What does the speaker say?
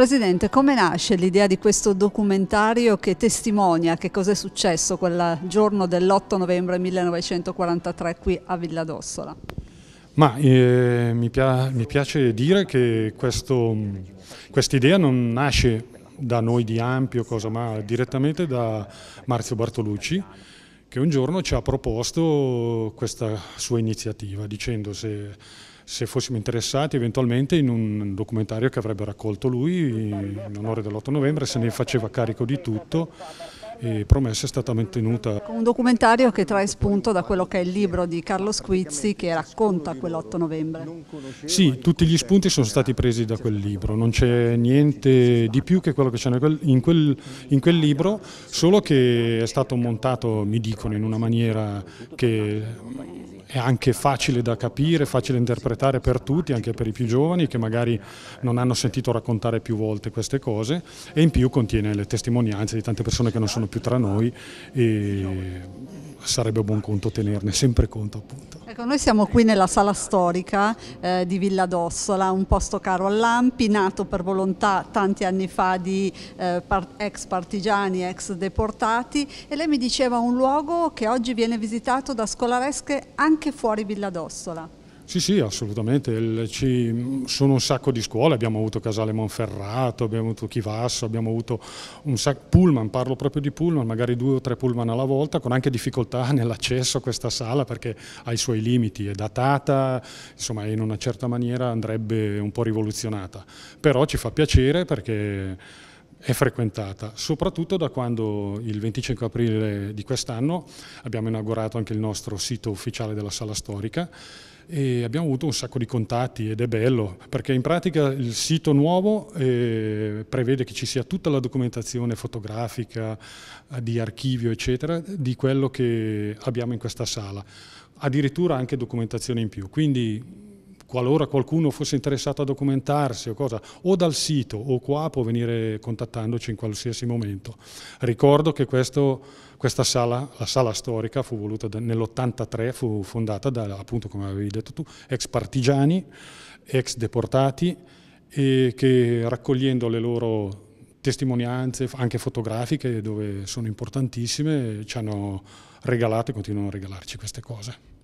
Presidente, come nasce l'idea di questo documentario che testimonia che cosa è successo quel giorno dell'8 novembre 1943 qui a Villa d'Ossola? Ma eh, mi, pia mi, piace dire che quest'idea idea non nasce da noi di Ampio, cosa, ma direttamente da Marzio Bartolucci, che un giorno ci ha proposto questa sua iniziativa dicendo se se fossimo interessati eventualmente in un documentario che avrebbe raccolto lui in onore dell'8 novembre, se ne faceva carico di tutto promessa è stata mantenuta. Un documentario che trae spunto da quello che è il libro di Carlo Squizzi che racconta quell'8 novembre. Sì, tutti gli spunti sono stati presi da quel libro, non c'è niente di più che quello che c'è in quel, in quel libro, solo che è stato montato, mi dicono, in una maniera che è anche facile da capire, facile da interpretare per tutti, anche per i più giovani che magari non hanno sentito raccontare più volte queste cose e in più contiene le testimonianze di tante persone che non sono più tra noi e sarebbe buon conto tenerne sempre conto appunto. Ecco, noi siamo qui nella sala storica eh, di Villa d'Ossola, un posto caro all'Ampi, nato per volontà tanti anni fa di eh, part ex partigiani, ex deportati e lei mi diceva un luogo che oggi viene visitato da scolaresche anche fuori Villa d'Ossola. Sì, sì, assolutamente. Il, ci sono un sacco di scuole, abbiamo avuto Casale Monferrato, abbiamo avuto Chivasso, abbiamo avuto un sacco Pullman, parlo proprio di Pullman, magari due o tre Pullman alla volta, con anche difficoltà nell'accesso a questa sala perché ha i suoi limiti, è datata, insomma in una certa maniera andrebbe un po' rivoluzionata. Però ci fa piacere perché è frequentata, soprattutto da quando il 25 aprile di quest'anno abbiamo inaugurato anche il nostro sito ufficiale della sala storica e abbiamo avuto un sacco di contatti ed è bello perché in pratica il sito nuovo eh, prevede che ci sia tutta la documentazione fotografica, eh, di archivio eccetera di quello che abbiamo in questa sala addirittura anche documentazione in più, quindi qualora qualcuno fosse interessato a documentarsi o cosa, o dal sito o qua può venire contattandoci in qualsiasi momento. Ricordo che questo, questa sala, la sala storica, fu voluta nell'83, fu fondata da, appunto come avevi detto tu, ex partigiani, ex deportati, e che raccogliendo le loro testimonianze, anche fotografiche, dove sono importantissime, ci hanno regalato e continuano a regalarci queste cose.